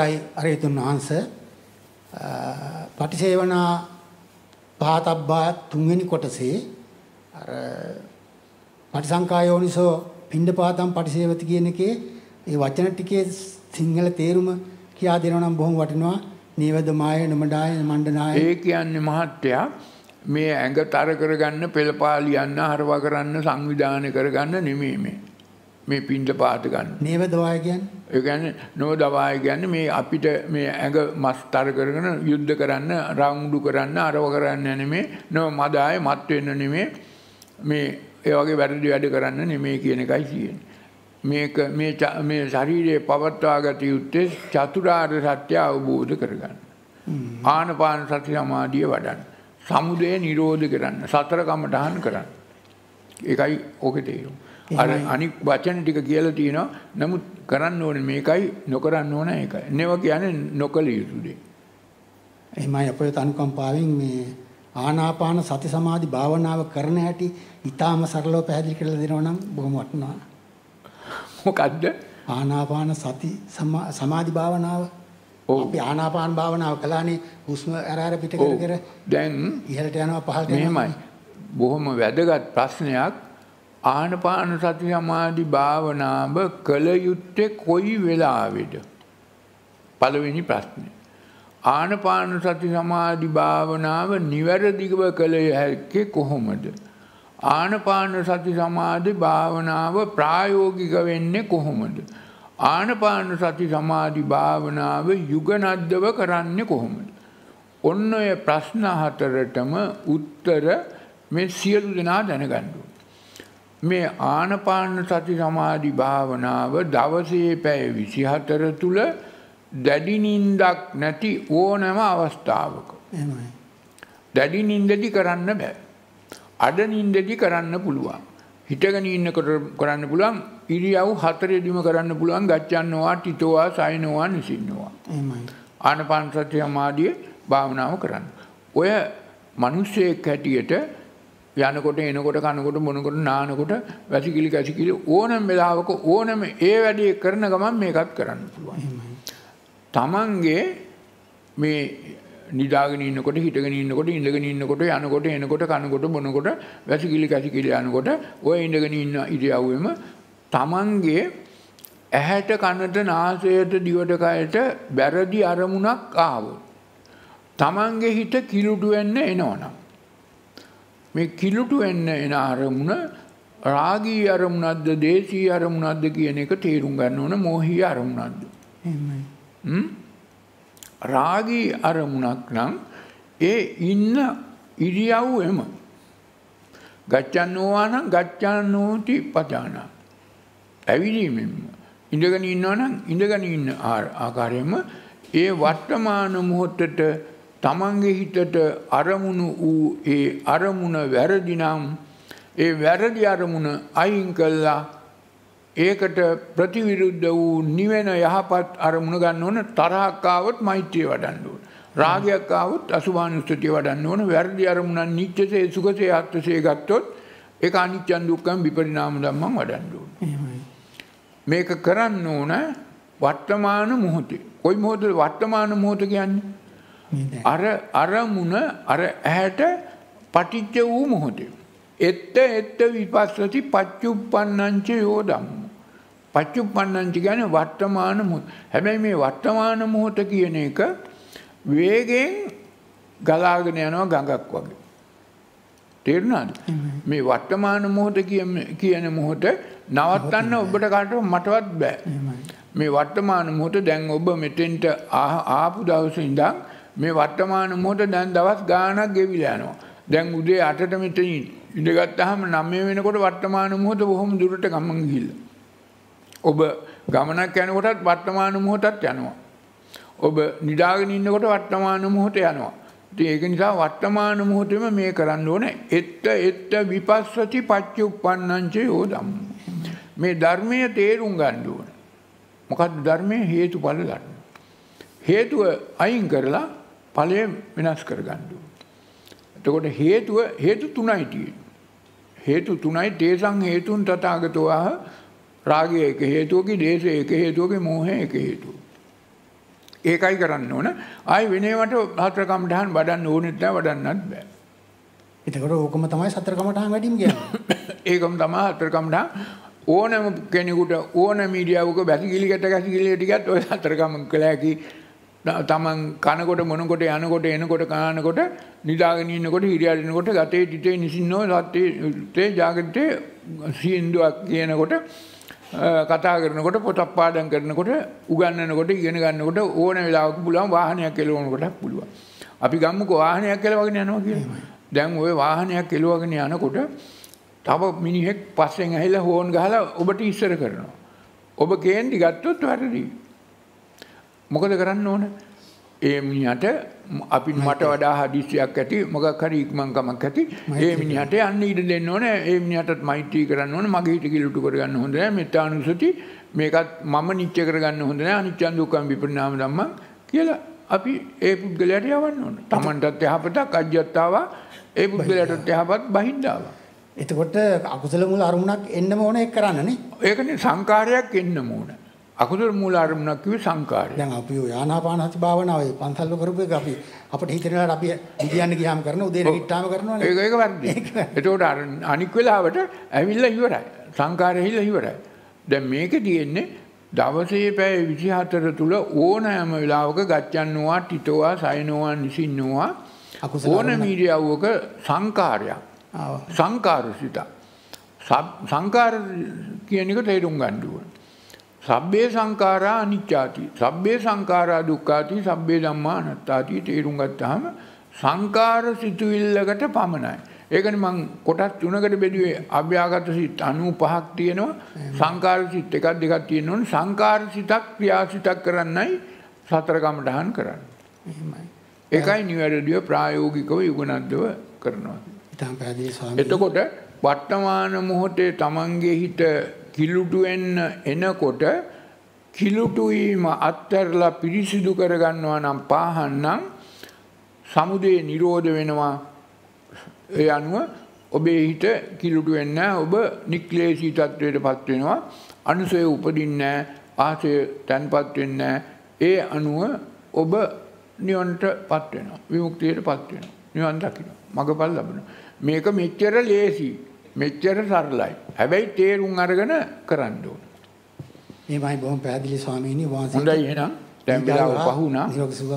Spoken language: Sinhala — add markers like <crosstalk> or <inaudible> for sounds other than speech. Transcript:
රයි අරේතුන් වහන්ස පටිසේවනා පහතබ්බා තුන්වෙනි කොටසේ අර පටිසංකා යෝනිසෝ පිණ්ඩපාතම් පටිසේවති කියන එකේ ඒ වචන ටිකේ සිංහල තේරුම කියා දෙනවා නම් බොහොම වටිනවා නීවදමාය නමඩාය මණ්ඩනාය ඒ කියන්නේ මහත්තයා මේ ඇඟ තර කරගන්න පෙළපාලියන්න හරවා කරන්න සංවිධානය කරගන්න නෙමෙයි මේ මේ පින්ට පාත ගන්න. නේවදවාය ගැන් ඒගැන නෝදවාය ගැන්න මේ අපිට මේ ඇඟ මස්තර කරගෙන යුද්ධ කරන්න රංඩු කරන්න අරව කරන්න නෙමේ නො මදාය මත්වවෙන්න නෙමේ මේ ඒවගේ වැරදි වැඩ කරන්න නෙමේ කියන එකයි සියෙන්. මේක මේ ශරීරයේ පවත්වා ගත යුත්තේ චතුරාර් සත්‍ය අවබෝධ කරගන්න. ආනපාන සති සමාධිය වඩන්න. සමුදය නිරෝධ කරන්න සතර කමටහන් කරන්න. එකයි ඕක තේරුම්. අර අනික් වචන ටික කියලා තියෙනවා. නමුත් කරන්න ඕනේ මේකයි නොකරන්න ඕන ඒකයි. නෙව කියන්නේ නොකළ යුතු දේ. එහෙමයි අපේ තනුකම්පාවෙන් මේ ආනාපාන සති සමාධි භාවනාව කරන හැටි ඊටාම සරලව පැහැදිලි කරලා දෙනවා නම් බොහොම වටිනවා. මොකද්ද? ආනාපාන සති සමාධි භාවනාව. අපි ආනාපාන භාවනාව කළානේ හුස්ම අර අර පිට කර කර දැන් ඉහළට යනවා පහළට යනවා. මෙහෙමයි. බොහොම වැදගත් ප්‍රශ්නයක්. ආනපාන සති සමාධි භාවනාව කළ යුත්තේ කොයි වෙලාවෙද? පළවෙනි ප්‍රශ්නය. ආනපාන සති සමාධි භාවනාව නිවැරදිව කළ හැක්කේ කොහොමද? ආනපාන සති සමාධි භාවනාව ප්‍රායෝගික වෙන්නේ කොහොමද? ආනපාන සති සමාධි භාවනාව යුගනද්දව කරන්නේ කොහොමද? ඔන්න ඔය ප්‍රශ්න හතරටම උත්තර මේ සියලු දෙනා දැනගන්න මේ ආනපාන සති සමාධි භාවනාව දවසේ පැය 24 තුල දැඩි නිින්දක් නැති ඕනම අවස්ථාවක. එහෙමයි. දැඩි නිින්දදි කරන්න බෑ. අඩ නිින්දදි කරන්න පුළුවන්. හිටගෙන ඉන්නකොට කරන්න පුළුවන් ඉරියව් හතරෙදිම කරන්න පුළුවන් ගච්ඡන්නවා, තිතෝවා, සයනවා, නිසින්නවා. එහෙමයි. ආනපාන සති සමාධිය භාවනාව කරන්න. ඔය මිනිස්සෙක් හැටියට යනකොට එනකොට කනකොට මොනකොට නානකොට වැසිකිලි කැසිකිලි ඕනම වෙලාවක ඕනම ඒ වැඩේ කරන ගමන් මේකත් කරන්න පුළුවන්. තමන්ගේ මේ නිදාගෙන ඉන්නකොට හිටගෙන ඉන්නකොට ඉඳගෙන ඉන්නකොට යනකොට එනකොට කනකොට මොනකොට වැසිකිලි කැසිකිලි යනකොට ඔය ඉඳගෙන ඉන්න ඉරියව්වෙම තමන්ගේ ඇහැට කනට නාසයට දිවට කයට බැරදි අරමුණක් ආවොත් තමන්ගේ හිත කිලුටු වෙන්න එනවනම් මේ කිලුට වෙන්න එන අරමුණ රාගී අරමුණක්ද දේශී අරමුණක්ද කියන එක තේරුම් ගන්න ඕන මොහි අරමුණක්ද. රාගී අරමුණක් නම් ඒ ඉන්න ඉරියව් එම. ගච්චන්නෝවා නම් ගච්චන්නෝති පජාන. ඇවිලීමෙන්ම. ඉඳගෙන ඉන්නවනම් ඉඳගෙන ඉන්න ආකාරයම ඒ වර්තමාන මොහොතට තමන්ගේ හිතට අරමුණු වූ ඒ අරමුණ වැරදිනම් ඒ වැරදි අරමුණ අයින් කල්ලා ඒකට ප්‍රතිවිරුද්ධ වූ නිවෙන යහපත් අරමුණ ගන්න ඕන තරහක්කාවත් මෛත්‍රය වඩන්නුව. රාගයක්කාවත් අසුභානුස්තතිය වඩන්න ඕන වැරදි අරමුණන් නිච්චසේ සුගසේ අත්තසේ ගත්තොත් ඒ අනිච්චන් දුක්කම් විපරිනාම දම්මන් වඩන්ඩුව. මේක කරන්න ඕන වර්තමාන මුහොතේ. කොයි මොහොද වර්තමාන මොහොත කියන්නේ අර අරමුණ අර ඇහැට පටිච්ච වූ මොහොතේ. එත්ත එත්ත විපස්සති පච්චුප්පන්නංච යෝදම්. පච්චුප්පන්නංච ගැන වර්තමාන මුත් හැබැයි මේ වර්තමාන මොහොත කියන එක වේගෙන් ගලාගෙන යනවා ගඟක් වගේ. තේරුණාද මේ වර්තමාන මොහොත කියන මොහොත නවත්තන්න ඔබට කාට මටවත් බෑ. මේ වර්තමාන මොහොත දැන් ඔබ මෙතෙන්ට ආපු දවසේ ඉඳන් මේ වර්තමාන මොහොත දැන් දවස් ගාණක් ගෙවිලා යනවා. දැන් උදේ 8ට මෙතනින් ඉඳගත්තාම 9 වෙනකොට වර්තමාන මොහොත බොහොම දුරට ගමන් ගිහිල්ලා. ඔබ ගමනක් යනකොටත් වර්තමාන මොහොතත් යනවා. ඔබ නිදාගෙන ඉන්නකොට වර්තමාන මොහොත යනවා. ඒක නිසා වර්තමාන මොහොතෙම මේ කරන්න ඕනේ. එත්ත එත්ත විපස්සති පච්චුප්පන්නංච යෝ ධම්ම. මේ ධර්මයේ තේරුම් ගන්න ඕනේ. මොකද්ද ධර්මයේ හේතුඵල ගන්න. හේතුව අයින් කරලා ඵලය වෙනස් කරගන්න එතකොට හේතුව හේතු තුනයි තියෙන්නේ. හේතු තුනයි තේසං හේතුන් තථාගතෝහ රාගය එක හේතුවකි, දේශය එක හේතුවකි, මෝහය එක හේතුව. ඒකයි කරන්න ඕන. ආයි වෙනේවට හතර කමඨහන් වඩන්න ඕනෙත් නැහැ, වඩන්නත් බෑ. එතකොට ඕකම තමයි සතර කමඨහන් වැඩිම කියන්නේ. <coughs> ඒකම තමයි හතර කමඨහන් ඕනම කෙනෙකුට ඕන මීඩියාවක බැසිකිලි ගැට ගැසිකිලි ටිකත් ඔය හතර කම කළ හැකි තමන් කනකොට මොනකොට යනකොට එනකොට කානකොට නිදාගෙන ඉන්නකොට ඉරියව්නකොට ගතේ දිතේ නිසින්නෝ සත්‍යයේ జాగරිතේ සින්දුවක් කියනකොට කතා කරනකොට පොතක් පාඩම් කරනකොට උගන්වනකොට ඉගෙන ගන්නකොට ඕන වෙලාවක පුළුවන් වාහනයක් එලවනකොටත් පුළුවන්. අපි ගම්මුකෝ වාහනයක් එලවගෙන යනවා කියලා. දැන් ওই වාහනයක් එලවගෙන යනකොට තව මිනිහෙක් පස්සෙන් ඇහිලා හෝන් ගහලා ඔබට ඉස්සර කරනවා. ඔබ කේන්ති ගත්තොත් වැරදියි. මොකද කරන්න ඕන? ඒ මිනිහට අපි මට වඩා හදිසියක් ඇති මොකක් හරි ඉක්මන්කමක් ඇති ඒ මිනිහට යන්න ඉඩ දෙන්න ඕනේ ඒ මිනිහටත් මෛත්‍රී කරන්න ඕනේ මගේ හිත කිලුටු කරගන්න හොඳ නෑ මෙත්තානුසති මේකත් මම නිත්‍ය කරගන්න හොඳ නෑ අනිත්‍යං දුක්ඛං විපරිණාම ධම්මං කියලා අපි ඒ පුද්ගලයාට යවන්න ඕන තමන්ටත් යහපතක් අජ්ජත්තාව ඒ පුද්ගලයාටත් යහපත් බහින්දාවා එතකොට අකුසල මුල අරමුණක් එන්නම ඕන ඒක කරන්නනේ ඒකනේ සංකාරයක් එන්නම ඕනේ අකුසල මූල අරමුණක් කිව්වේ සංකාරය. දැන් අපි ඔය ආනාපානසති භාවනාව ඔය පන්සල්ල කරපු එක අපි අපිට හිතන වෙලාවට අපි ඉදියන්න ගියාම කරන උදේ නැගිට්ටාම කරනවනේ. ඒක ඒක වැරදි. එතකොට අර අනික් වෙලාවට ඇවිල්ලා ඉවරයි. සංකාරය හිලා ඉවරයි. දැන් මේක තියෙන්නේ දවසේ පැය 24 තුල ඕනෑම වෙලාවක ගච්ඡන්නවා, ටිටෝවා, සයනවා, නිසින්නවා ඕන මීඩියවක සංකාරයක්. සංකාරසිත. සංකාර කියන එක තේරුම් ගන්න ඕන. සබ්බේ සංකාරා අනිච්චාති සබ්බේ සංකාරා දුක්ඛාති සබ්බේ ධම්මා අනාත්තාති තේරුම් ගත්තාම සංකාර සිතුවිල්ලකට පමණයි. ඒකනේ මං කොටස් තුනකට බෙදුවේ අභ්‍යාගත සිත් 95ක් තියෙනවා සංකාර සිත් එකක් දෙකක් තියෙනවනේ සංකාර සිතක් ක්‍රියාසිතක් කරන්නයි සතර කමඨහන් කරන්නේ. ඒකයි නිවැරදිව ප්‍රායෝගිකව යුගනද්දව කරනවා. එතකොට වර්තමාන මොහොතේ Tamange හිත කිලුටුවෙන්න එනකොට කිලුටුවීම අත්තරලා පිරිසිදු කරගන්නවා නම් පාහන්නම් සමුදේ නිරෝධ වෙනවා ඒ අනුව ඔබේ හිට කිලුටු වෙන්න ඔබ නික්ලේශී තත්ත්වයට පත්වෙනවා අනුසය උපදින්න ආසය තැන්පත් වෙන්න ඒ අනුව ඔබ නිවන්ට පත්වෙනවා විමුක්තියට පත්වෙනවා නිවන් දකිනවා මඟපල් ලබන මේක මෙච්චර ලේසිී මෙච්චර සරලයි. හැබැයි තේරුම් අරගෙන කරන්න ඕන. මේමයි බොහොම පැහැදිලි ස්වාමීනි වහන්සේ. හොඳයි එහෙනම් දැන් වෙලාව පහුණා. නිරෝගී සුව